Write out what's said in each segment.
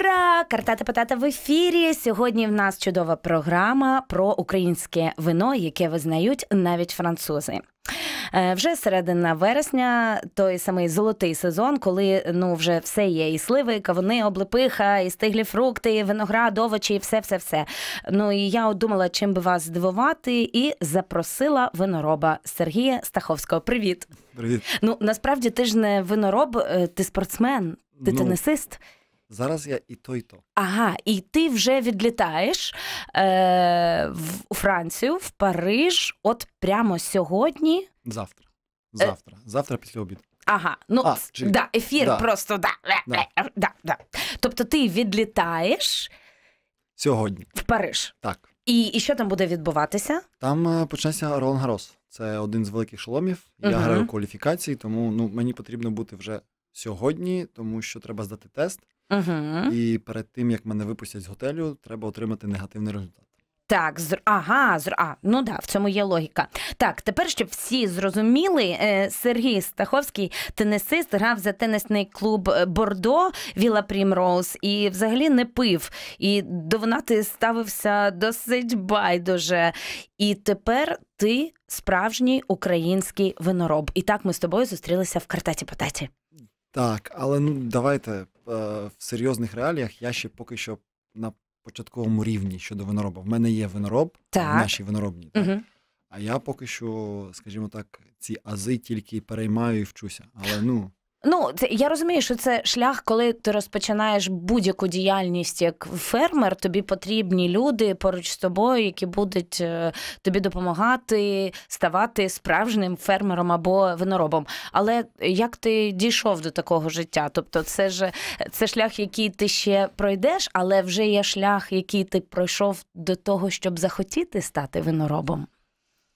Ура! карта та Патата в ефірі. Сьогодні в нас чудова програма про українське вино, яке визнають навіть французи. Е, вже середина вересня, той самий золотий сезон, коли ну вже все є, і сливи, і кавуни, облепиха, і стиглі фрукти, і виноград, овочі, і все, все, все. Ну і я думала, чим би вас здивувати, і запросила винороба Сергія Стаховського. Привіт, привіт. Ну насправді ти ж не винороб, е, ти спортсмен, ти ну, тенісист. Зараз я і то, і то. Ага, і ти вже відлітаєш е, в Францію, в Париж, от прямо сьогодні. Завтра. Е. Завтра. Завтра після обіду. Ага, ну а, чи... да, ефір да. просто да. Е, е, да. да. да. Тобто ти відлітаєш сьогодні в Париж. Так. І і що там буде відбуватися? Там почнеться Ролан Гарос. Це один з великих шоломів. Я угу. граю кваліфікації, тому ну, мені потрібно бути вже сьогодні, тому що треба здати тест. Угу. І перед тим як мене випустять з готелю, треба отримати негативний результат. Так, зр... ага, зр... а, ну да, в цьому є логіка. Так, тепер щоб всі зрозуміли, е, Сергій Стаховський, тенісист, грав за тенісний клуб е, Бордо Віла Прімроуз і взагалі не пив. І до Донати ставився досить байдуже. І тепер ти справжній український винороб. І так ми з тобою зустрілися в картаті потаті Так, але ну давайте Е, в серйозних реаліях я ще поки що на початковому рівні щодо винороба. В мене є винороб, так. наші виноробні. Так? Угу. А я поки що, скажімо так, ці ази тільки переймаю і вчуся. Але ну Ну, це я розумію, що це шлях, коли ти розпочинаєш будь-яку діяльність як фермер. Тобі потрібні люди поруч з тобою, які будуть е, тобі допомагати ставати справжнім фермером або виноробом. Але як ти дійшов до такого життя? Тобто, це ж це шлях, який ти ще пройдеш, але вже є шлях, який ти пройшов до того, щоб захотіти стати виноробом.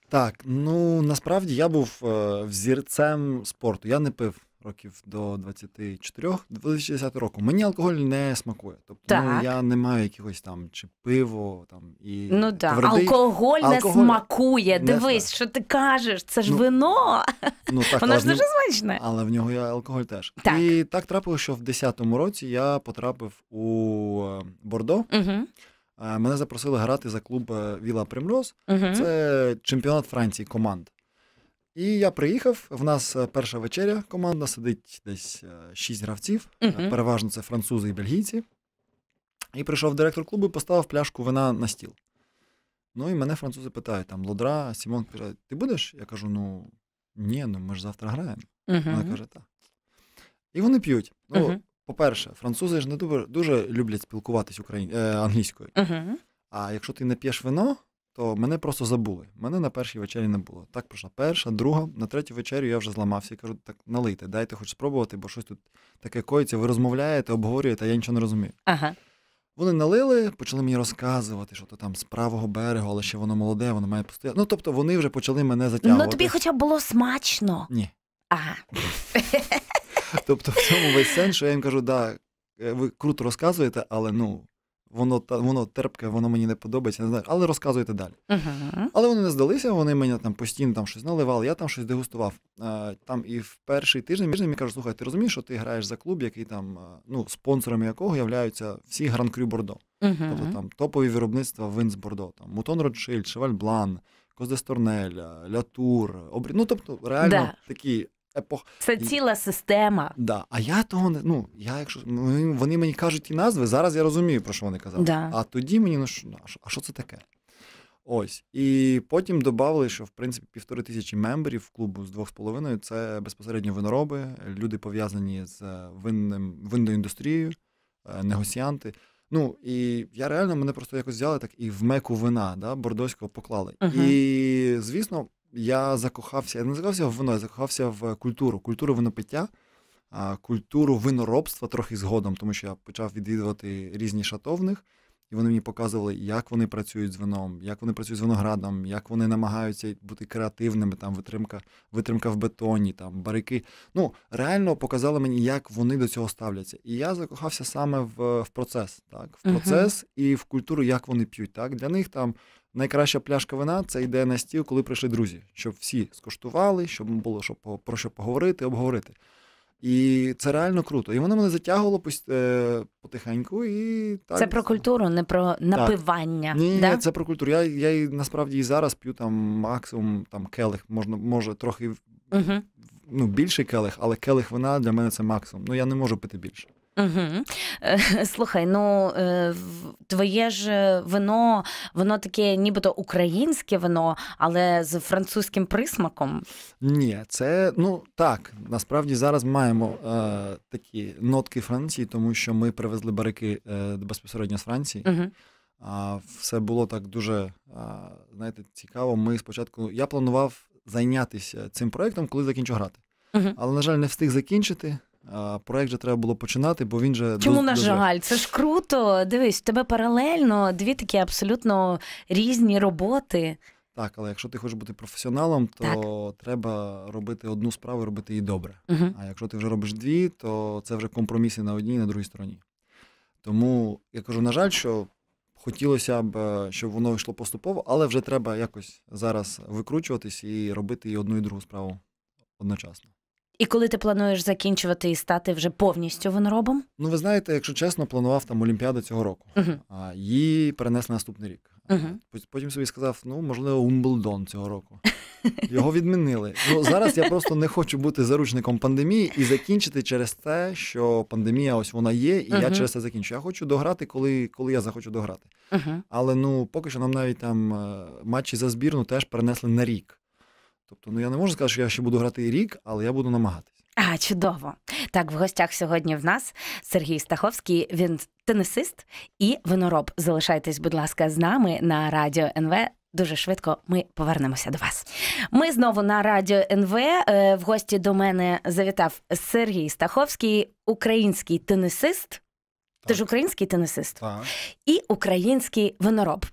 Так, ну насправді я був е, взірцем спорту. Я не пив років до 24-20 року. Мені алкоголь не смакує. Тобто ну, так. ну, я не маю якихось там чи пиво там і ну да твердий. алкоголь, алкоголь не смакує. Дивись, все. що ти кажеш, це ж ну, вино. Ну так воно ж дуже звичне. Але в нього є алкоголь теж. Так. І так трапилося, що в 10-му році я потрапив у е, Бордо. Угу. Мене запросили грати за клуб е, Віла Примроз. Угу. Це чемпіонат Франції команд. І я приїхав. В нас е, перша вечеря команда сидить десь е, шість гравців, uh переважно це французи і бельгійці. І прийшов директор клубу і поставив пляшку вина на стіл. Ну і мене французи питають: там Лодра, Сімон каже: Ти будеш? Я кажу: ну ні, ну ми ж завтра граємо. uh Вона каже, так. І вони п'ють. Ну, uh по-перше, французи ж не дуже, дуже люблять спілкуватись україн... е, англійською. А якщо ти не п'єш вино, то мене просто забули. Мене на першій вечері не було. Так пройшла перша, друга, на третю вечерю я вже зламався і кажу, так налийте, дайте хоч спробувати, бо щось тут таке коїться. Ви розмовляєте, обговорюєте, а я нічого не розумію. Ага. Вони налили, почали мені розказувати, що то там з правого берегу, але ще воно молоде, воно має постояти. Ну тобто вони вже почали мене затягувати. Ну тобі хоча б було смачно. Ні. Ага. Тобто в цьому весь сенс, що я їм кажу, да, е, ви круто розказуєте, але ну воно воно терпке, воно мені не подобається, не знаю, але розказуйте далі. Uh-huh. Але вони не здалися, вони мене там постійно там щось наливали, я там щось дегустував. Там і в перший тиждень мені кажуть, слухай, ти розумієш, що ти граєш за клуб, який там, ну, спонсорами якого являються всі гран-крю Бордо. Uh-huh. Тобто там топові виробництва вин з Бордо, там Мутон Ротшильд, Шевальблан, Блан, Коздесторнель, Лятур, Обрі... ну тобто реально да. такі епох. Це ціла система. Да. А я того не ну, я якщо вони мені кажуть ті назви, зараз я розумію, про що вони казали. Да. А тоді мені ну що, а що це таке? Ось. І потім додали, що в принципі півтори тисячі мемберів клубу з двох з половиною це безпосередньо винороби, люди пов'язані з е, винним винною індустрією, е, негосіанти. Ну і я реально мене просто якось взяли так і в меку вина да, бордоського поклали. Uh-huh. І звісно, я закохався, я не закохався в вино, я закохався в культуру, культуру винопиття, культуру виноробства трохи згодом, тому що я почав відвідувати різні шатовних, і вони мені показували, як вони працюють з вином, як вони працюють з виноградом, як вони намагаються бути креативними, там витримка, витримка в бетоні, там барики. Ну реально показали мені, як вони до цього ставляться. І я закохався саме в в процес, так в процес uh-huh. і в культуру, як вони п'ють. Так для них там Найкраща пляшка вина це йде на стіл, коли прийшли друзі, щоб всі скуштували, щоб було що, про що поговорити, обговорити. І це реально круто. І воно мене затягувало е, потихеньку. І так. Це про культуру, не про напивання. Так. Ні, да? це про культуру. Я я насправді і зараз п'ю там максимум там келих, можна, може, трохи угу. ну, більший келих, але келих вина для мене це максимум. Ну я не можу пити більше. Угу. Слухай, ну е, твоє ж вино, воно таке, нібито українське вино, але з французьким присмаком. Ні, це ну так. Насправді зараз маємо е, такі нотки Франції, тому що ми привезли барики е, безпосередньо з Франції. Угу. А все було так дуже а, е, знаєте, цікаво. Ми спочатку я планував зайнятися цим проектом, коли закінчу грати, угу. але на жаль, не встиг закінчити. Проект же треба було починати, бо він же чому до, на жаль, це ж круто. Дивись, в тебе паралельно дві такі абсолютно різні роботи. Так, але якщо ти хочеш бути професіоналом, то так. треба робити одну справу, робити її добре. Угу. А якщо ти вже робиш дві, то це вже компроміси на одній і на другій стороні. Тому я кажу, на жаль, що хотілося б, е, щоб воно йшло поступово, але вже треба якось зараз викручуватись і робити і одну і другу справу одночасно. І коли ти плануєш закінчувати і стати вже повністю виноробом? Ну, ви знаєте, якщо чесно, планував там Олімпіаду цього року, uh-huh. а її перенесли наступний рік. Uh-huh. Потім собі сказав: ну, можливо, Умблдон цього року. Його відмінили. Ну зараз я просто не хочу бути заручником пандемії і закінчити через те, що пандемія ось вона є, і uh-huh. я через це закінчу. Я хочу дограти, коли коли я захочу дограти. Uh-huh. Але ну поки що нам навіть там е, матчі за збірну теж перенесли на рік. Тобто, ну я не можу сказати, що я ще буду грати рік, але я буду намагатися. А, чудово. Так, в гостях сьогодні в нас Сергій Стаховський. Він тенісист і винороб. Залишайтесь, будь ласка, з нами на радіо НВ. Дуже швидко ми повернемося до вас. Ми знову на радіо НВ. Е, в гості до мене завітав Сергій Стаховський, український тенісист. Ти ж український тенісист Так. і український винороб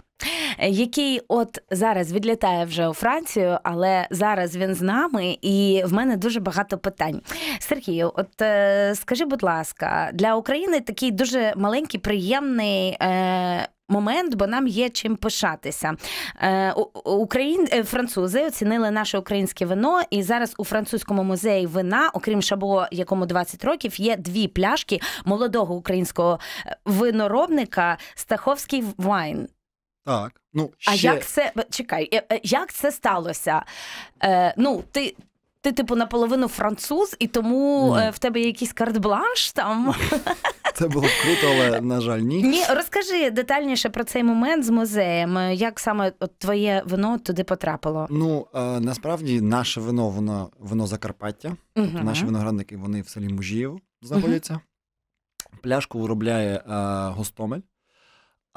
який от зараз відлітає вже у Францію, але зараз він з нами, і в мене дуже багато питань. Сергію, от е, скажи, будь ласка, для України такий дуже маленький, приємний. Е- Момент, бо нам є чим пишатися. Е, Україн... Е, французи оцінили наше українське вино, і зараз у французькому музеї вина, окрім шабо, якому 20 років, є дві пляшки молодого українського виноробника Стаховський Вайн. Так. Ну, ще. А як це чекай, е, е, як це сталося? Е, Ну, ти. Ти, типу, наполовину француз, і тому mm. в тебе є якийсь карт-бланш там. Це було круто, але на жаль, ні. Ні, розкажи детальніше про цей момент з музеєм. Як саме от твоє вино туди потрапило? Ну е, насправді наше вино, воно вино Закарпаття. Тобто наші виноградники вони в селі Мужіїв знаходяться. uh Пляшку виробляє е, Гостомель.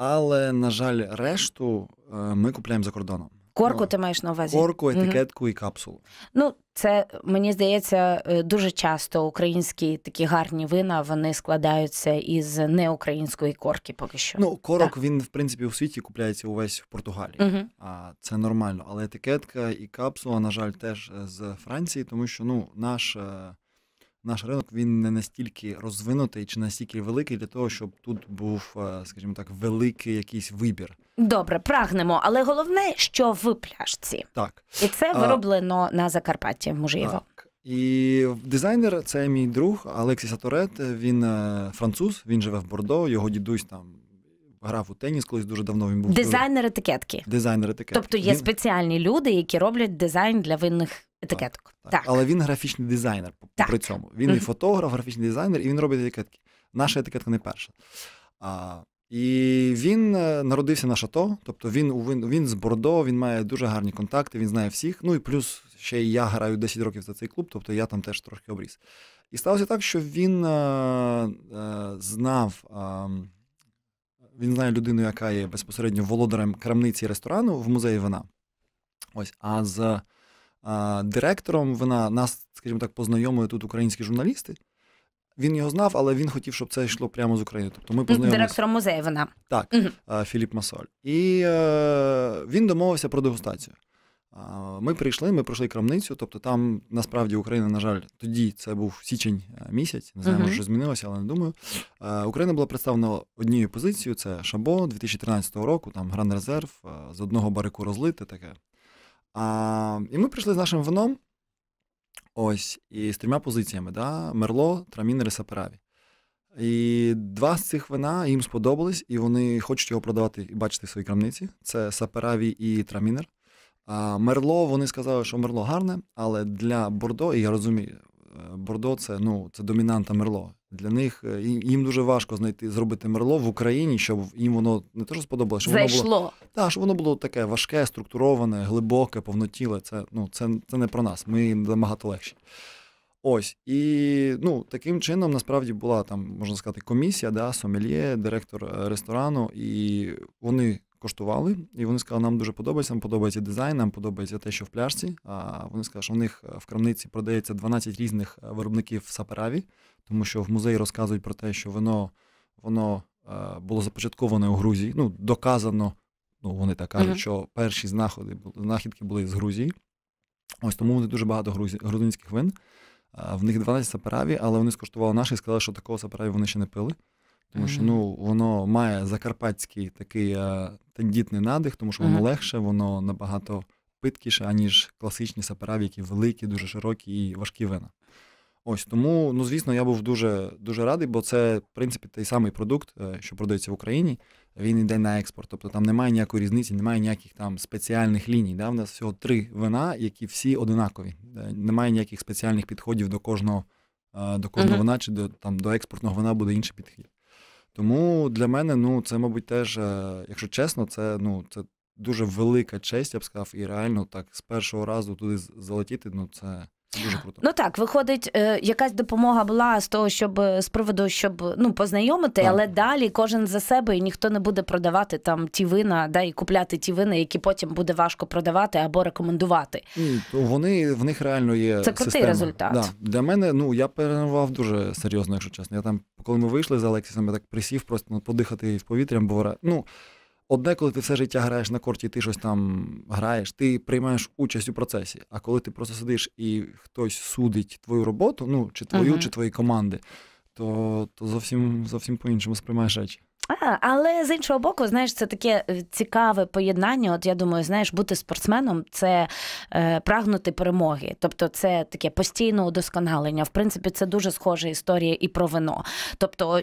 Але, на жаль, решту е, ми купляємо за кордоном. Корку ну, ти маєш на увазі? Корку, етикетку mm-hmm. і капсулу. Ну, це мені здається е, дуже часто українські такі гарні вина вони складаються із неукраїнської корки. Поки що ну корок так. він в принципі у світі купляється увесь в Португалії, uh-huh. а це нормально. Але етикетка і капсула, на жаль, теж е, з Франції, тому що ну наш наш ринок він не настільки розвинутий чи настільки великий для того, щоб тут був, е, скажімо так, великий якийсь вибір. Добре, прагнемо, але головне, що в пляшці, так і це вироблено а, на Закарпатті в Мужиєво. Так. І дизайнер це мій друг Алексій Саторет. Він е, француз, він живе в Бордо, його дідусь там. Грав у теніс, колись дуже давно він був дизайнер етикетки. Дизайнер етикетки. Тобто є спеціальні люди, які роблять дизайн для винних етикеток. Так. Але він графічний дизайнер так. при цьому. Він і фотограф, графічний дизайнер, і він робить етикетки. Наша етикетка не перша. А, І він е, народився на шато, тобто він він, він з Бордо, він має дуже гарні контакти, він знає всіх. Ну і плюс ще і я граю 10 років за цей клуб, тобто я там теж трошки обріс. І сталося так, що він а, е, а, е, знав. А, він знає людину, яка є безпосередньо володарем крамниці ресторану в музеї Вона. Ось, а з директором. Вона нас, скажімо так, познайомили тут українські журналісти. Він його знав, але він хотів, щоб це йшло прямо з України. Тобто ми познайомилися. Директором музею вона. Так, угу. Філіп Масоль. І е, він домовився про дегустацію. Ми прийшли, ми пройшли крамницю. Тобто, там насправді Україна, на жаль, тоді це був січень е, місяць. Не знаю, може, що змінилося, але не думаю. Е, Україна була представлена однією позицією: це Шабо 2013 року, там Гран Резерв з одного барику розлите таке а, І ми прийшли з нашим вином. Ось, і з трьома позиціями: да? Мерло, і Ресапераві. І два з цих вина їм сподобались, і вони хочуть його продавати і бачити в своїй крамниці. Це Сапераві і Трамінер. А Мерло, вони сказали, що мерло гарне, але для Бордо, і я розумію, Бордо це ну це домінанта мерло. Для них е, їм дуже важко знайти зробити мерло в Україні, щоб їм воно не те, що сподобалося, щоб Зайшло. воно було та щоб воно було таке важке, структуроване, глибоке, повнотіле. Це ну це це не про нас. Ми набагато легші. Ось і ну таким чином насправді була там можна сказати комісія, да, сомельє, директор е, ресторану, і вони коштували, і вони сказали, нам дуже подобається, нам подобається дизайн, нам подобається те, що в пляшці. А вони сказали, що в них е, в крамниці продається 12 різних е, виробників сапераві, тому що в музеї розказують про те, що вино воно е, було започатковане у Грузії. Ну, доказано, ну вони так кажуть, mm що перші знаходи знахідки були з Грузії. Ось тому вони дуже багато грузинських вин. В них 12 сапераві, але вони скоштували наші і сказали, що такого сапераві вони ще не пили. Тому що ну воно має закарпатський такий е, тендітний надих, тому що воно ага. легше, воно набагато питкіше, аніж класичні саперави, які великі, дуже широкі і важкі вина. Ось тому, ну звісно, я був дуже дуже радий, бо це, в принципі, той самий продукт, е, що продається в Україні. Він йде на експорт. Тобто там немає ніякої різниці, немає ніяких там спеціальних ліній. Да? У нас всього три вина, які всі одинакові. Е, немає ніяких спеціальних підходів до кожного до кожного uh-huh. вина, чи до там до експортного вина буде інший підхід. Тому для мене, ну це, мабуть, теж, е, якщо чесно, це ну це дуже велика честь, я б сказав, і реально так з першого разу туди залетіти, ну це Дуже круто. Ну так, виходить, е, якась допомога була з того, щоб з приводу, щоб ну познайомити, так. але далі кожен за себе і ніхто не буде продавати там ті вина, да і купляти ті вина, які потім буде важко продавати або рекомендувати. І, вони в них реально є. Це крутий система. результат. Да. Для мене ну я перенував дуже серйозно, якщо чесно. Я там, коли ми вийшли з Алексісом, я так присів, просто ну, подихати повітрям, бо ну. Одне, коли ти все життя граєш на корті, ти щось там граєш, ти приймаєш участь у процесі. А коли ти просто сидиш і хтось судить твою роботу, ну чи твою, uh-huh. чи твої команди, то то зовсім зовсім по-іншому сприймаєш речі. А, Але з іншого боку, знаєш, це таке е, цікаве поєднання. От я думаю, знаєш, бути спортсменом це е, прагнути перемоги. Тобто, це таке постійне удосконалення. В принципі, це дуже схожа історія і про вино. Тобто,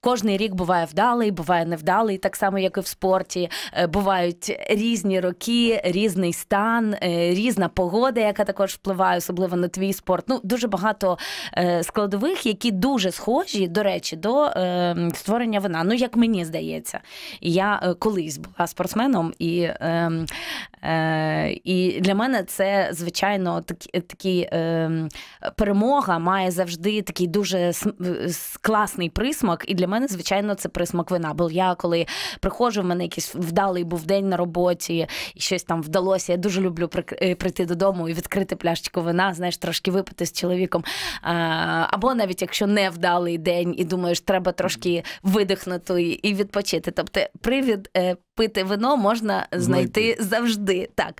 кожний рік буває вдалий, буває невдалий, так само, як і в спорті. Е, бувають різні роки, різний стан, е, різна погода, яка також впливає, особливо на твій спорт. Ну, дуже багато складових, які дуже схожі, до речі, до е, створення вина. Ну, як мені здається. Я е, колись була спортсменом, і е, е, і для мене це, звичайно, такі, такі е, перемога має завжди такий дуже е, класний присмак. І для мене, звичайно, це присмак вина. Бо я коли приходжу, в мене якийсь вдалий був день на роботі, і щось там вдалося. Я дуже люблю е, прийти додому і відкрити пляшечку вина, знаєш, трошки випити з чоловіком. Або навіть якщо невдалий день, і думаєш, треба трошки видихнути і відпочити. Тобто, привід е, пити вино можна знайти завжди. Так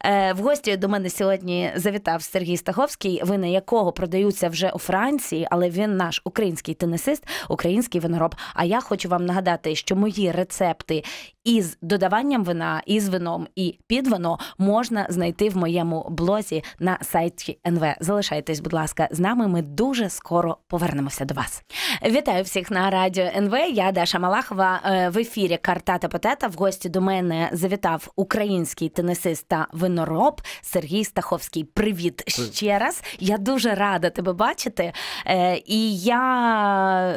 Е, в гості до мене сьогодні завітав Сергій Стаховський, вини якого продаються вже у Франції, але він наш український тенесист, український винороб. А я хочу вам нагадати, що мої рецепти із додаванням вина, із вином і під вино можна знайти в моєму блозі на сайті НВ. Залишайтесь, будь ласка, з нами. Ми дуже скоро повернемося до вас. Вітаю всіх на радіо НВ. Я Даша Малахова е, в ефірі Карта та Патета В гості до мене завітав український тенісист та винороб винороб Сергій Стаховський. Привіт ще раз. Я дуже рада тебе бачити. Е, І я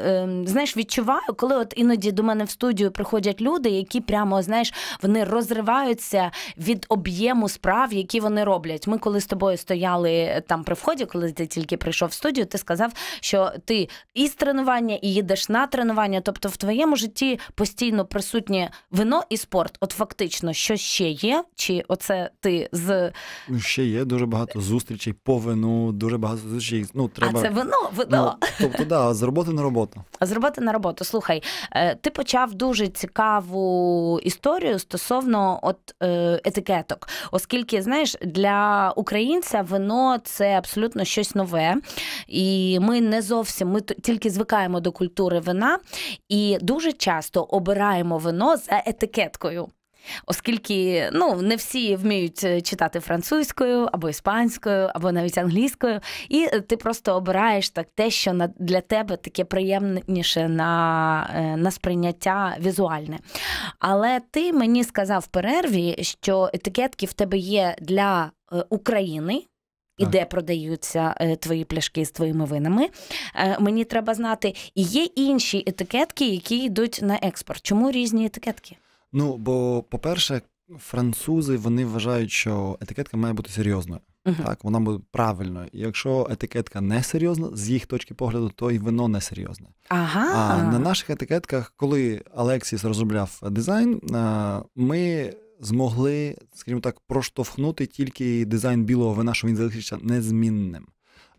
е, знаєш, відчуваю, коли от іноді до мене в студію приходять люди, які прямо знаєш, вони розриваються від об'єму справ, які вони роблять. Ми коли з тобою стояли е, там при вході, коли ти тільки прийшов в студію, ти сказав, що ти і з тренування, і їдеш на тренування. Тобто, в твоєму житті постійно присутнє вино і спорт. От фактично, що ще є, чи оце ти з ну, ще є дуже багато зустрічей по вину, дуже багато зустрічей. Ну треба А це вино, вино. Ну, тобто, да, з роботи на роботу. А З роботи на роботу. Слухай, е, ти почав дуже цікаву історію стосовно от е, етикеток, оскільки знаєш, для українця вино це абсолютно щось нове, і ми не зовсім ми тільки звикаємо до культури вина і дуже часто обираємо вино за етикеткою оскільки ну не всі вміють е, читати французькою або іспанською, або навіть англійською, і е, ти просто обираєш так те, що для тебе таке приємніше на, е, на сприйняття візуальне. Але ти мені сказав в перерві, що етикетки в тебе є для України. І так. де продаються е, твої пляшки з твоїми винами. Е, мені треба знати, і є інші етикетки, які йдуть на експорт. Чому різні етикетки? Ну, бо, по-перше, французи вони вважають, що етикетка має бути серйозною. Uh-huh. Так, вона буде правильною. І якщо етикетка не серйозна, з їх точки погляду, то і вино не серйозне. Ага. А на наших етикетках, коли Алексіс розробляв дизайн, е, ми змогли, скажімо так, проштовхнути тільки дизайн білого вина, що він залишився незмінним.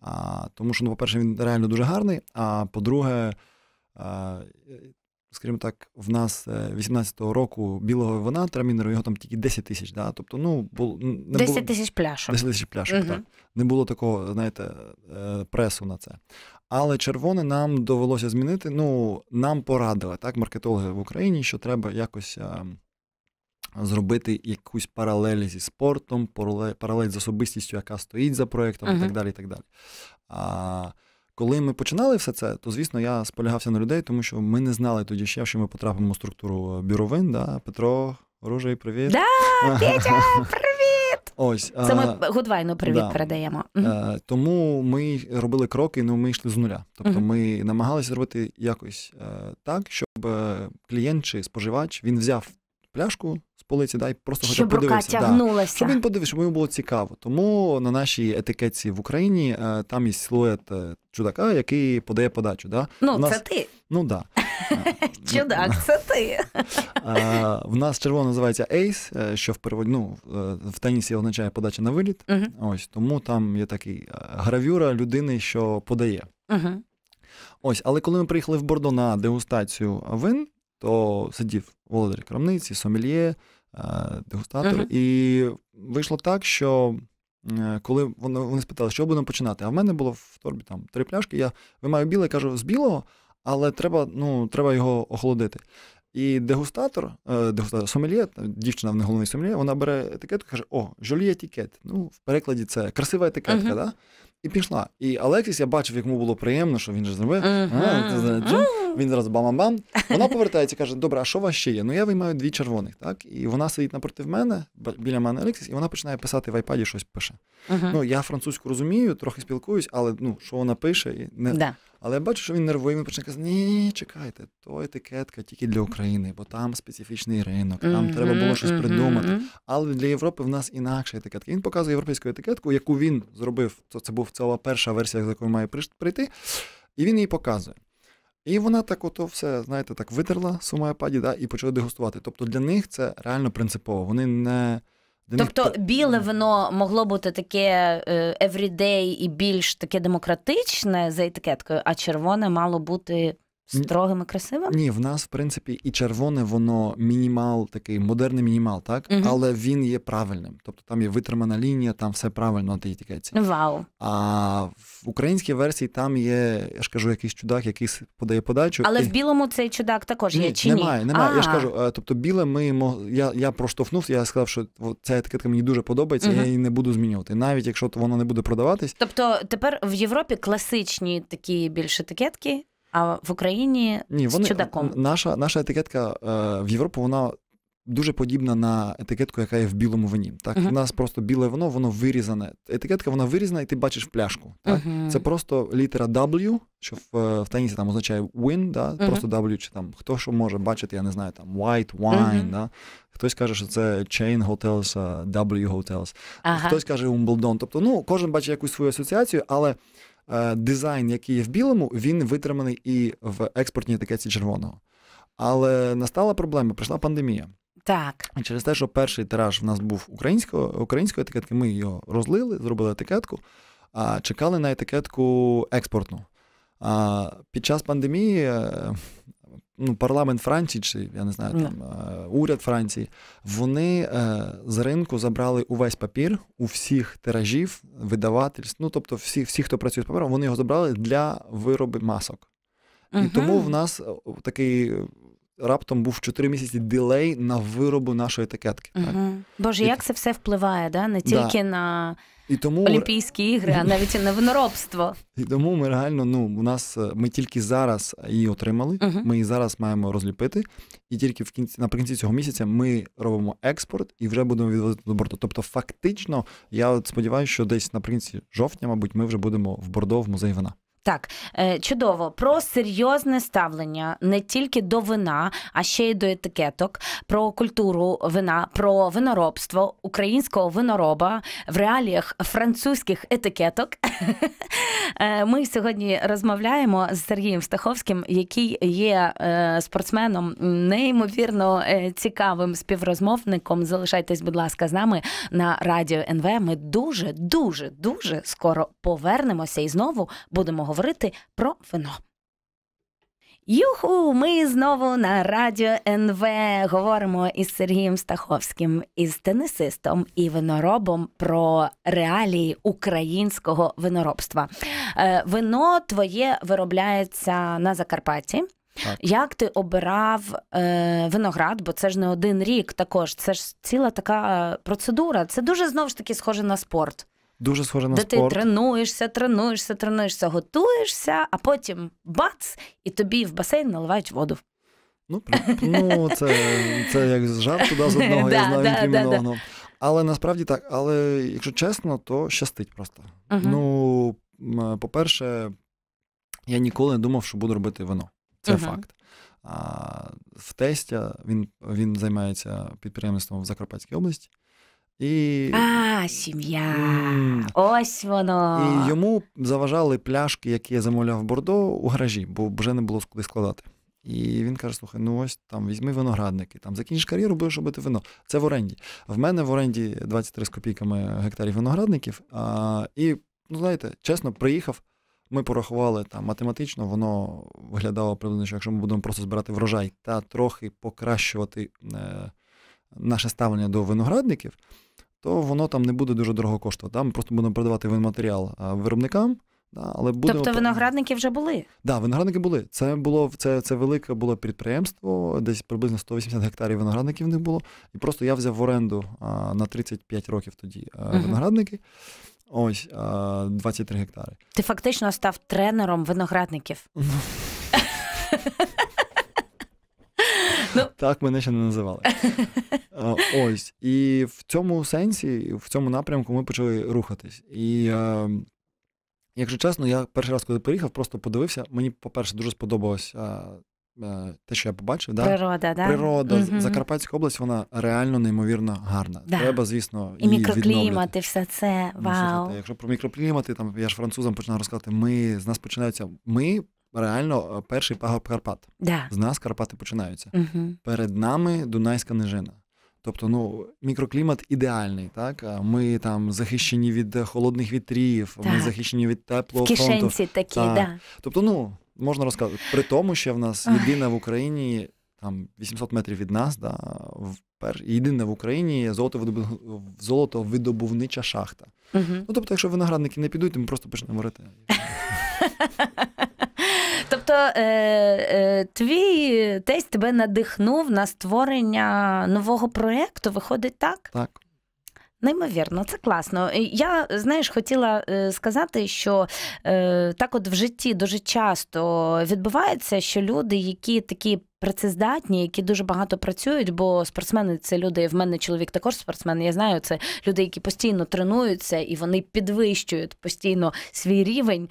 А, Тому що, ну, по-перше, він реально дуже гарний. А по-друге, а, е, скажімо так, в нас 18-го е, року білого вина трамінеру, його там тільки 10 тисяч. Да? Тобто, ну, було, не 10 тисяч пляшок. 10 тисяч пляшок, угу. так. Не було такого, знаєте, е, пресу на це. Але червоне нам довелося змінити. Ну, нам порадили, так, маркетологи в Україні, що треба якось. Е, зробити якусь паралель зі спортом, паралель з особистістю, яка стоїть за проектом uh-huh. і так далі. і так далі. А, коли ми починали все це, то звісно я сполягався на людей, тому що ми не знали тоді ще, що ми потрапимо в структуру е, бюровин. Да? Петро Ружий, привіт. Да, Петя, привіт! Ось е, це ми гудвайну привіт да. передаємо. Е, тому ми робили кроки, ну ми йшли з нуля. Тобто ми намагалися зробити якось так, щоб клієнт чи споживач він взяв пляшку з полиці, дай просто щоб хоча б подивився. Да. Щоб він подивився, щоб йому було цікаво. Тому на нашій етикетці в Україні е, там є силует е, чудака, який подає подачу. Да? Ну, нас... це ти. Ну да. Чудак, це ти. Е, в нас червоно називається ейс, що в переводі ну, в тенісі означає подача на виліт. Ось тому там є такий гравюра людини, що подає. Ось, але коли ми приїхали в Бордо на дегустацію вин, то сидів володар крамниці, сомельє, е, дегустатор. Uh-huh. І вийшло так, що е, коли вони, вони спитали, що будемо починати, а в мене було в торбі там три пляшки. Я вимаю біле, кажу, з білого, але треба ну, треба його охолодити. І дегустатор, е, дегустатор сомельє, дівчина в не головний сомельє, вона бере етикетку і каже: О, жолі етикет. Ну, в перекладі це красива етикетка, uh-huh. да? І пішла. І Алексіс, я бачив, як йому було приємно, що він же зробив. Uh-huh. А, він зразу бам-бам-бам. Вона повертається, і каже: Добре, а що у вас ще є? Ну я виймаю дві червоних, так? І вона сидить напроти мене, біля мене Алексіс, і вона починає писати в айпаді щось пише. Uh-huh. Ну я французьку розумію, трохи спілкуюсь, але ну що вона пише, і не да. але я бачу, що він нервує, він починає казати, ні, чекайте, то етикетка тільки для України, бо там специфічний ринок, там uh-huh, треба було щось uh-huh, придумати. Але для Європи в нас інакша етикетка. Він показує європейську етикетку, яку він зробив. Це, це був це перша версія, з якою має прийти, і він її показує. І вона так ото все, знаєте, так витерла сумайопаді, да, і почала дегустувати. Тобто для них це реально принципово. Вони не. Для тобто них... біле вино могло бути таке е, everyday і більш таке демократичне за етикеткою, а червоне мало бути. Строгим і красивим? Ні, в нас, в принципі, і червоне, воно мінімал, такий модерний мінімал, так? Угу. Але він є правильним. Тобто там є витримана лінія, там все правильно на тій етикетці. Вау. А в українській версії там є, я ж кажу, якийсь чудак, який подає подачу. Але і... в білому цей чудак також ні, є чи немає, ні? Немає, немає. Я ж кажу, е, тобто біле ми мог... я я проштовхнувся, я сказав, що ця етикетка мені дуже подобається, угу. я її не буду змінювати. Навіть якщо воно не буде продаватись. Тобто тепер в Європі класичні такі більш етикетки, а в Україні Ні, вони, з чудаком. Наша наша етикетка е, в Європу вона дуже подібна на етикетку, яка є в білому вині. Так, uh-huh. У нас просто біле вино, воно вирізане. Етикетка вона вирізана, і ти бачиш пляшку. Так? Uh-huh. Це просто літера W, що в, е, в тенісі там означає win, да? Uh-huh. просто W, чи там хто що може бачити, я не знаю, там white wine. Да? Хтось каже, що це Chain Hotels, W Hotels, ага. хтось каже Wimbledon. Тобто, ну, кожен бачить якусь свою асоціацію, але Е, дизайн, який є в білому, він витриманий і в експортній етикетці червоного. Але настала проблема, прийшла пандемія. Так. через те, що перший тираж в нас був українського, української етикетки, ми його розлили, зробили етикетку, а чекали на етикетку експортну. А, Під час пандемії е, ну, парламент Франції, чи я не знаю, ну. там е, уряд Франції, вони е, з ринку забрали увесь папір у всіх тиражів, видавательств. Ну тобто, всі, всі, хто працює з папером, вони його забрали для вироби масок. Uh-huh. І тому в нас е, такий раптом був 4 місяці дилей на виробу нашої етикетки. Угу. Так? Боже, як це все впливає, да? не тільки да. на І тому... Олімпійські ігри, а навіть і на виноробство. І тому ми реально ну, у нас е, ми тільки зараз її отримали, угу. ми її зараз маємо розліпити. І тільки в кінці наприкінці цього місяця ми робимо експорт і вже будемо відвозити до борту. Тобто, фактично, я сподіваюся, що десь наприкінці жовтня, мабуть, ми вже будемо в Бордо в музей вина. Так, е, чудово, про серйозне ставлення не тільки до вина, а ще й до етикеток, про культуру вина, про виноробство українського винороба в реаліях французьких етикеток. Е, ми сьогодні розмовляємо з Сергієм Стаховським, який є е, спортсменом, неймовірно цікавим співрозмовником. Залишайтесь, будь ласка, з нами на радіо НВ. Ми дуже, дуже, дуже скоро повернемося і знову будемо говорити говорити про вино. Юху, ми знову на радіо НВ говоримо із Сергієм Стаховським, із тенисистом і виноробом про реалії українського виноробства. Е, вино твоє виробляється на Закарпатті. Так. Як ти обирав е, виноград? Бо це ж не один рік також. Це ж ціла така е, процедура. Це дуже знову ж таки схоже на спорт. Дуже схоже на Де спорт. Де ти тренуєшся, тренуєшся, тренуєшся, готуєшся, а потім бац, і тобі в басейн наливають воду. Ну, ну це це як жарт туди з одного, я знаю інкримінованого. Але насправді так, але якщо чесно, то щастить просто. Ну, по-перше, я ніколи не думав, що буду робити вино. Це факт. А, В тестя він він займається підприємництвом в Закарпатській області. І... А, сім'я. Mm. Ось воно. І йому заважали пляшки, які я замовляв в Бордо, у гаражі, бо вже не було куди складати. І він каже: слухай, ну ось там візьми виноградники, там закінчиш кар'єру, будеш робити вино. Це в оренді. В мене в оренді 23 з копійками гектарів виноградників. А, І, ну знаєте, чесно, приїхав. Ми порахували там математично, воно виглядало приблизно, що якщо ми будемо просто збирати врожай та трохи покращувати е, наше ставлення до виноградників то воно там не буде дуже дорого коштувати. Да? Ми просто будемо продавати винматеріал виробникам. Да, але буде Тобто виноградники вже були? Так, да, виноградники були. Це було це це велике було підприємство, десь приблизно 180 гектарів виноградників в них було. І просто я взяв в оренду а, на 35 років тоді а, е, uh виноградники. Ось а, 23 гектари. Ти фактично став тренером виноградників. Ну, Ну. Так мене ще не називали. Ось. І в цьому сенсі, в цьому напрямку ми почали рухатись. І е, якщо чесно, я перший раз, коли приїхав, просто подивився. Мені, по-перше, дуже сподобалося е, е, те, що я побачив. Природа, да? Природа. Закарпатська область, вона реально неймовірно гарна. Треба, звісно, і її мікроклімати, все це. Вау. Якщо про мікроклімати, там я ж французам починаю розказати, ми з нас починаються. Ми реально е, перший пагорб Карпат. Да. З нас Карпати починаються. Угу. Перед нами Дунайська нижина. Тобто, ну мікроклімат ідеальний, так е, ми там захищені від холодних вітрів, так. ми захищені від теплого В кишенці фронту. такі, так. да. Тобто, ну можна розказати, при тому, що в нас єдина в Україні там 800 метрів від нас, да, впер... єдина в Україні золотовидобувнича шахта. Угу. Ну тобто, якщо виноградники не підуть, то ми просто почнемо рити. Тобто е, е, твій тесть тебе надихнув на створення нового проєкту, виходить так? Так. Неймовірно, це класно. Я знаєш, хотіла е, сказати, що е, так, от в житті дуже часто відбувається, що люди, які такі працездатні, які дуже багато працюють, бо спортсмени це люди. В мене чоловік також спортсмен. Я знаю, це люди, які постійно тренуються і вони підвищують постійно свій рівень.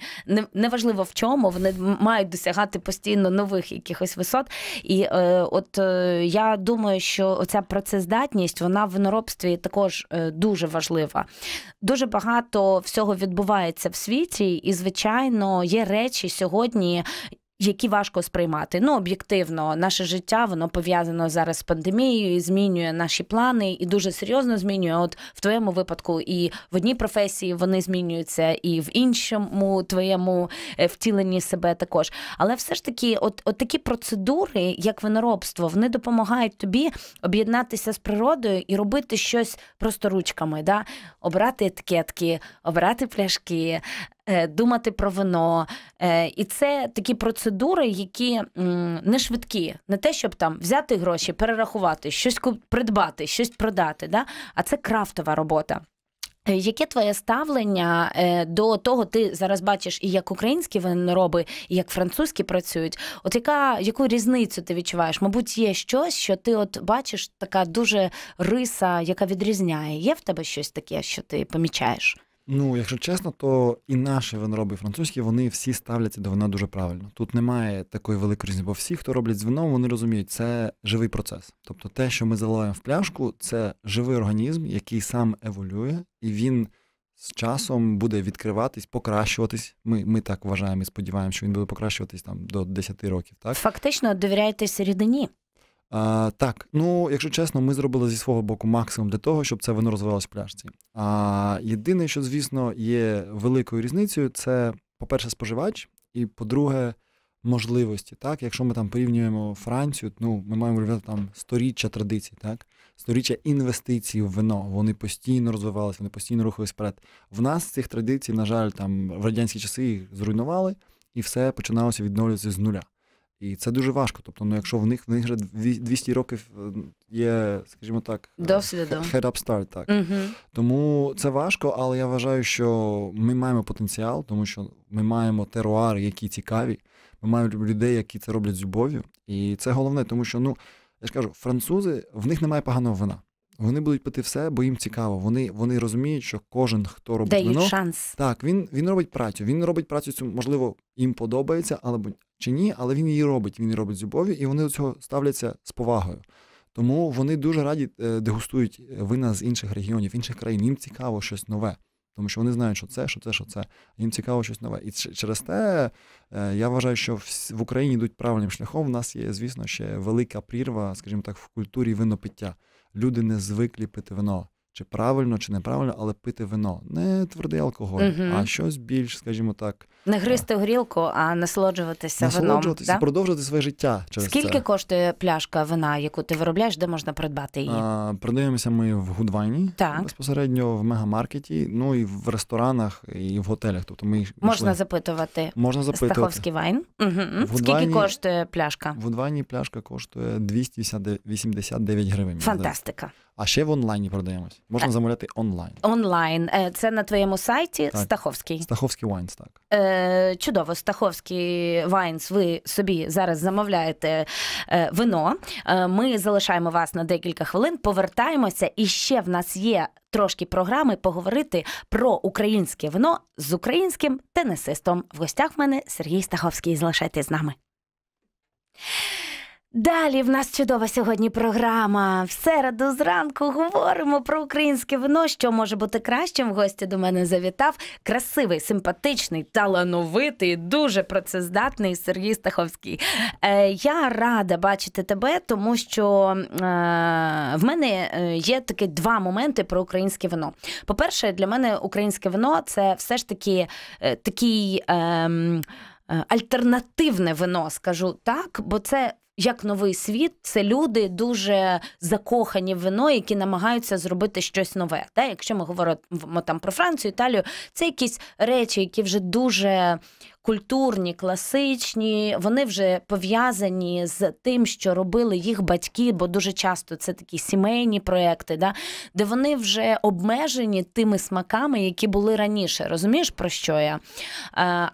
Неважливо в чому, вони мають досягати постійно нових якихось висот. І е, от е, я думаю, що ця працездатність вона в виноробстві також е, дуже важлива. Дуже багато всього відбувається в світі, і звичайно є речі сьогодні, які важко сприймати. Ну, об'єктивно, наше життя воно пов'язано зараз з пандемією, і змінює наші плани і дуже серйозно змінює. От в твоєму випадку, і в одній професії вони змінюються, і в іншому твоєму е, втіленні себе також. Але все ж таки, от, от такі процедури, як виноробство, вони допомагають тобі об'єднатися з природою і робити щось просто ручками, да? обрати етикетки, обирати пляшки, Е, думати про вино. Е, і це такі процедури, які не швидкі, не те, щоб там взяти гроші, перерахувати, щось придбати, щось продати. Да? А це крафтова робота. Е, яке твоє ставлення до того, ти зараз бачиш і як українські винороби, і як французькі працюють? От яка яку різницю ти відчуваєш? Мабуть, є щось, що ти от бачиш, така дуже риса, яка відрізняє. Є в тебе щось таке, що ти помічаєш? Ну, якщо чесно, то і наші винороби, французькі, вони всі ставляться до вина дуже правильно. Тут немає такої великої різниці, бо всі, хто роблять з вином, вони розуміють, це живий процес. Тобто те, що ми заливаємо в пляшку, це живий організм, який сам еволює, і він з часом буде відкриватись, покращуватись. Ми ми так вважаємо і сподіваємося, що він буде покращуватись там до 10 років. Так фактично довіряєтесь рідині. А, Так, ну якщо чесно, ми зробили зі свого боку максимум для того, щоб це вино розвивалося в пляшці. А єдине, що звісно є великою різницею, це по-перше, споживач, і по-друге, можливості. Так, якщо ми там порівнюємо Францію, ну ми маємо рівняти там сторіччя традицій, так сторіччя інвестицій в вино. Вони постійно розвивалися, вони постійно рухались вперед. В нас цих традицій, на жаль, там в радянські часи їх зруйнували, і все починалося відновлюватися з нуля. І це дуже важко. Тобто, ну якщо в них в них вже 200 років е, є, скажімо так, е, досвіду head up start, так угу. тому це важко, але я вважаю, що ми маємо потенціал, тому що ми маємо теруари, які цікаві. Ми маємо людей, які це роблять з любов'ю, і це головне, тому що ну я ж кажу, французи в них немає поганого вина. Вони будуть пити все, бо їм цікаво. Вони вони розуміють, що кожен, хто робить Дають вино, шанс. Так, він він робить працю. Він робить працю цю, можливо, їм подобається, але чи ні, але він її робить. Він її робить з любов'ю, і вони до цього ставляться з повагою. Тому вони дуже раді е, дегустують е, вина з інших регіонів, інших країн. Їм цікаво щось нове, тому що вони знають, що це, що це, що це. Їм цікаво щось нове. І через те е, я вважаю, що в Україні йдуть правильним шляхом. У нас є, звісно, ще велика прірва, скажімо так, в культурі винопиття люди не звикли пити вино чи правильно, чи неправильно, але пити вино. Не твердий алкоголь, угу. а щось більш, скажімо так. Не гристи горілку, а насолоджуватися, насолоджуватися вином. продовжувати своє життя. через Скільки це. коштує пляшка вина, яку ти виробляєш, де можна придбати її? А, Продаємося ми в Гудвайні так. безпосередньо в мегамаркеті, ну і в ресторанах, і в готелях. Тобто ми Можна йшли. запитувати Можна запитувати. Стаховський вайн. Угу. Гудвайні, Скільки коштує пляшка? В Гудвайні пляшка коштує 289 гривень. Фантастика. А ще в онлайні продаємось. Можна замовляти онлайн. Онлайн. Е, це на твоєму сайті так. Стаховський. Стаховський Вайнс, так. Е, Чудово, Стаховський Вайнс. Ви собі зараз замовляєте е, вино. Е, ми залишаємо вас на декілька хвилин, повертаємося, і ще в нас є трошки програми поговорити про українське вино з українським тенесистом. В гостях в мене Сергій Стаховський. Залишайтесь з нами. Далі в нас чудова сьогодні програма. В середу зранку говоримо про українське вино, що може бути кращим. В гості до мене завітав красивий, симпатичний, талановитий, дуже працездатний Сергій Стаховський. Е, Я рада бачити тебе, тому що е, в мене е, є такі два моменти про українське вино. По-перше, для мене українське вино це все ж таки е, такий. Ем, е, Альтернативне вино, скажу так, бо це як новий світ, це люди дуже закохані в вино, які намагаються зробити щось нове. Та якщо ми говоримо там про Францію, Італію, це якісь речі, які вже дуже культурні, класичні, вони вже пов'язані з тим, що робили їх батьки, бо дуже часто це такі сімейні проекти, да, де вони вже обмежені тими смаками, які були раніше. Розумієш, про що я? Е,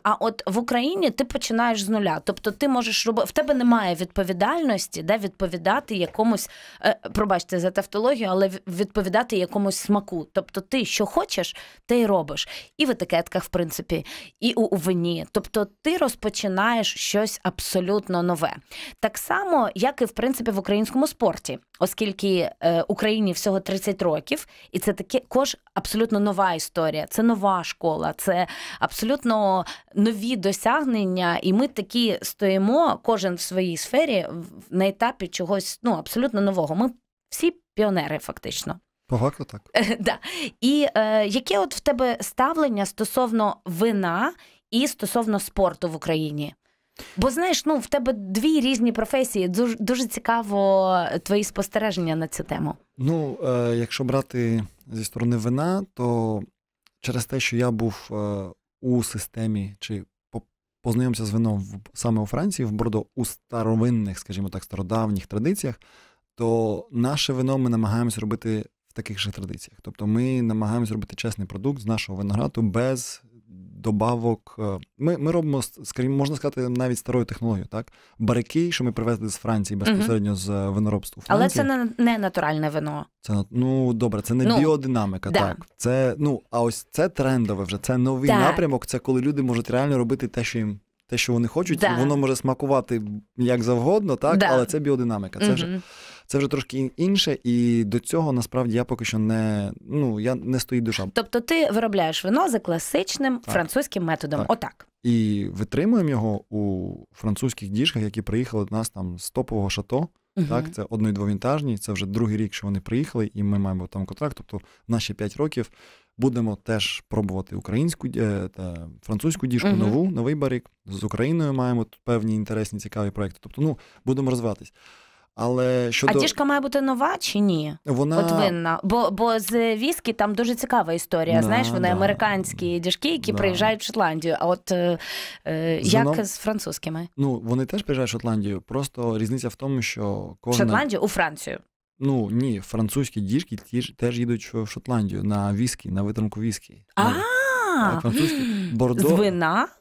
а от в Україні ти починаєш з нуля. Тобто ти можеш робити, в тебе немає відповідальності, де відповідати якомусь, е, пробачте за тавтологію, але відповідати якомусь смаку. Тобто ти що хочеш, ти й робиш. І в етикетках, в принципі, і у, у вині. Тобто Тобто ти розпочинаєш щось абсолютно нове. Так само, як і в принципі в українському спорті, оскільки е, Україні всього 30 років, і це таке кож абсолютно нова історія, це нова школа, це абсолютно нові досягнення. І ми такі стоїмо, кожен в своїй сфері на етапі чогось ну абсолютно нового. Ми всі піонери, фактично. Багато так. Да. І е, яке от в тебе ставлення стосовно вина і стосовно спорту в Україні? Бо знаєш, ну в тебе дві різні професії. Дуже дуже цікаво е, твої спостереження на цю тему. Ну, е, якщо брати зі сторони вина, то через те, що я був е, у системі чи познайомився з вином в, саме у Франції, в Бордо, у старовинних, скажімо так, стародавніх традиціях, то наше вино ми намагаємося робити в таких же традиціях. Тобто ми намагаємося робити чесний продукт з нашого винограду без добавок. Е, ми ми робимо, скажімо, можна сказати, навіть старою технологією, так? Барики, що ми привезли з Франції безпосередньо mm з виноробства. Франції. Але це не, не натуральне вино. Це ну добре, це не ну, біодинаміка, да. так. Це ну, а ось це трендове вже, це новий так. напрямок. Це коли люди можуть реально робити те, що їм. Те, що вони хочуть, да. воно може смакувати як завгодно, так, да. але це біодинаміка. Це mm-hmm. вже це вже трошки інше, і до цього насправді я поки що не ну я не стоїть душа. Тобто ти виробляєш вино за класичним так. французьким методом. Так. Отак. І витримуємо його у французьких діжках, які приїхали до нас там з топового шато. uh Так, це одно і двовінтажні, це вже другий рік, що вони приїхали, і ми маємо там контракт. Тобто, наші 5 років будемо теж пробувати українську е, та французьку діжку, uh нову новий барік з Україною. Маємо певні інтересні, цікаві проекти. Тобто, ну будемо розвиватись. Але щодо... А діжка має бути нова чи ні? Вона От винна. Бо бо з віскі там дуже цікава історія. Да, Знаєш, вони да. американські діжки, які да. приїжджають в Шотландію. А от е, е як Зином... з французькими? Ну вони теж приїжджають в Шотландію. Просто різниця в тому, що кожна... Шотландію у Францію. Ну ні, французькі діжки теж їдуть в Шотландію на віскі, на витримку віскі. А. Ну, так, французькі бордо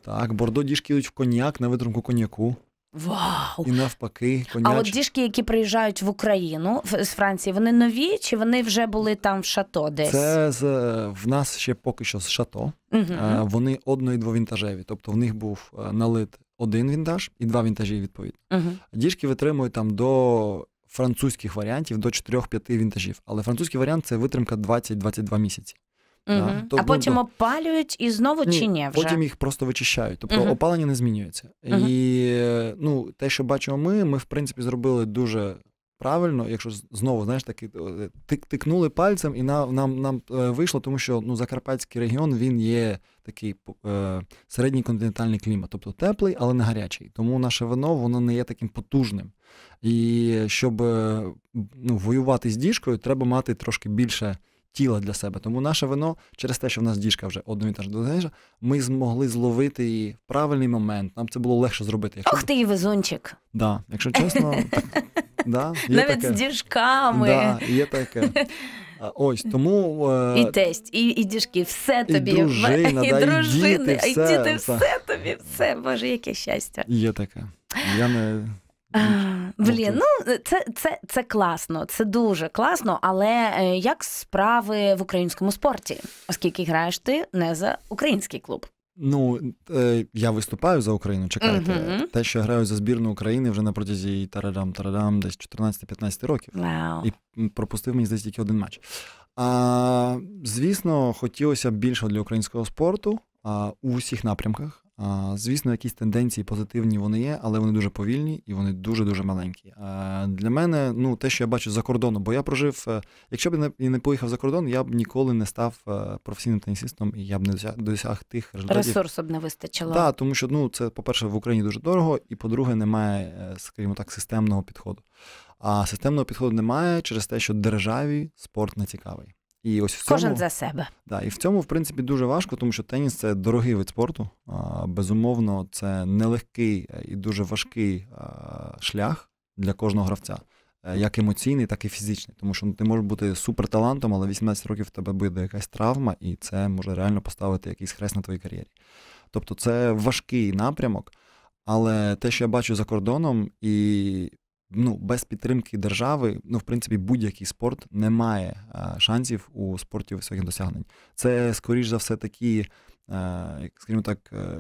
Так, бордо діжки йдуть в коньяк на витримку коньяку. Вау! І навпаки, конячі. А от діжки, які приїжджають в Україну з Франції, вони нові чи вони вже були там в шато десь? Це з, в нас ще поки що з шато. Угу. А, е, вони одно- і двовінтажеві. Тобто в них був е, налит один вінтаж і два вінтажі, відповідно. Угу. Діжки витримують там до французьких варіантів, до 4-5 вінтажів. Але французький варіант це витримка 20-22 місяці. Угу. Да? То, А ну, потім ну, опалюють і знову ні, чи ні? вже? Потім їх просто вичищають. Тобто угу. опалення не змінюється. Угу. І ну, те, що бачимо ми, ми в принципі зробили дуже. Правильно, якщо знову знаєш таки е, тик, тикнули пальцем, і нам нам нам е, вийшло, тому що ну закарпатський регіон він є такий е, середній континентальний клімат, тобто теплий, але не гарячий. Тому наше вино воно не є таким потужним. І щоб е, ну, воювати з діжкою, треба мати трошки більше тіла для себе. Тому наше вино, через те, що в нас діжка вже одну та ж дозежа, ми змогли зловити її в правильний момент. Нам це було легше зробити. Якщо... Ох ти і везунчик. Да, якщо чесно, да, є навіть таке. з діжками. Да, Є таке. Ось тому е, і тесть, і і діжки, все тобі, і дружина, і, да, і дружини, і діти, все, і діти, все. все тобі, все боже, яке щастя. Є таке. Я не Ем, ну, блін, ну це це, це класно, це дуже класно. Але е, як справи в українському спорті, оскільки граєш ти не за український клуб? Ну е, я виступаю за Україну. Чекайте, uh те, що я граю за збірну України вже на протязі тарадам тарадам десь 14-15 років wow. і пропустив мені здається, тільки один матч. А звісно, хотілося б більше для українського спорту а, у всіх напрямках. Звісно, якісь тенденції позитивні вони є, але вони дуже повільні і вони дуже-дуже маленькі. Для мене, ну, те, що я бачу за кордоном, бо я прожив, е, якщо б я не поїхав за кордон, я б ніколи не став е, професійним тенісистом і я б не досяг, досяг тих результатів. Ресурсу б не вистачило. Так, тому що ну, це, по-перше, в Україні дуже дорого, і по-друге, немає, е, скажімо так, системного підходу. А системного підходу немає через те, що державі спорт не цікавий. І ось в цьому, кожен за себе. Да, і в цьому, в принципі, дуже важко, тому що теніс це дорогий вид спорту. А, Безумовно, це нелегкий е, і дуже важкий а, е, шлях для кожного гравця, е, як емоційний, так і фізичний. Тому що ну, ти можеш бути суперталантом, але 18 років в тебе буде якась травма, і це може реально поставити якийсь хрест на твоїй кар'єрі. Тобто, це важкий напрямок. Але те, що я бачу за кордоном, і ну, без підтримки держави, ну в принципі, будь-який спорт не має е, шансів у спорті високих досягнень. Це скоріш за все такі, е, скажімо так. Е,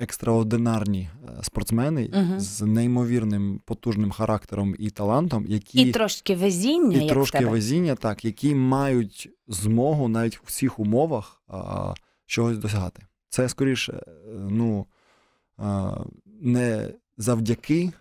екстраординарні спортсмени uh з неймовірним потужним характером і талантом, які і трошки везіння, і як трошки тебе. везіння, так які мають змогу навіть в всіх умовах а, чогось досягати. Це скоріше, ну а, не завдяки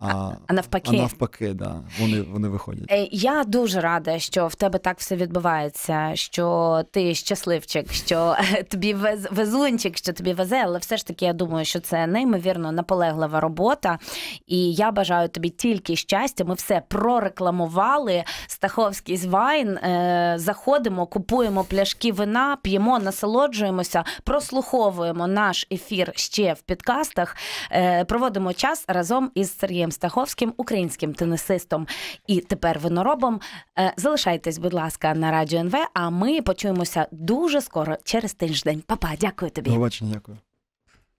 а, а навпаки, А навпаки, да. Вони вони виходять. Е, я дуже рада, що в тебе так все відбувається, що ти щасливчик, що тобі вез, везунчик, що тобі везе, але все ж таки я думаю, що це неймовірно наполеглива робота. І я бажаю тобі тільки щастя. Ми все прорекламували. Стаховський звайн. Е, заходимо, купуємо пляшки вина, п'ємо, насолоджуємося, прослуховуємо наш ефір ще в підкастах, е, проводимо час разом із Сергієм. Стаховським, українським тенісистом і тепер виноробом. Е, залишайтесь, будь ласка, на радіо НВ. А ми почуємося дуже скоро через тиждень. Па-па, дякую тобі. Побачення, дякую.